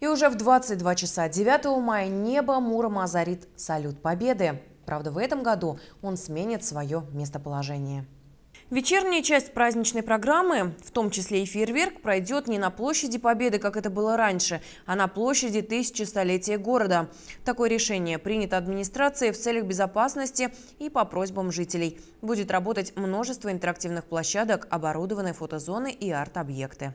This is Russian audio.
И уже в 22 часа 9 мая небо Мурома озарит салют победы. Правда, в этом году он сменит свое местоположение. Вечерняя часть праздничной программы, в том числе и фейерверк, пройдет не на площади Победы, как это было раньше, а на площади тысячестолетия города. Такое решение принято администрацией в целях безопасности и по просьбам жителей. Будет работать множество интерактивных площадок, оборудованной фотозоны и арт-объекты.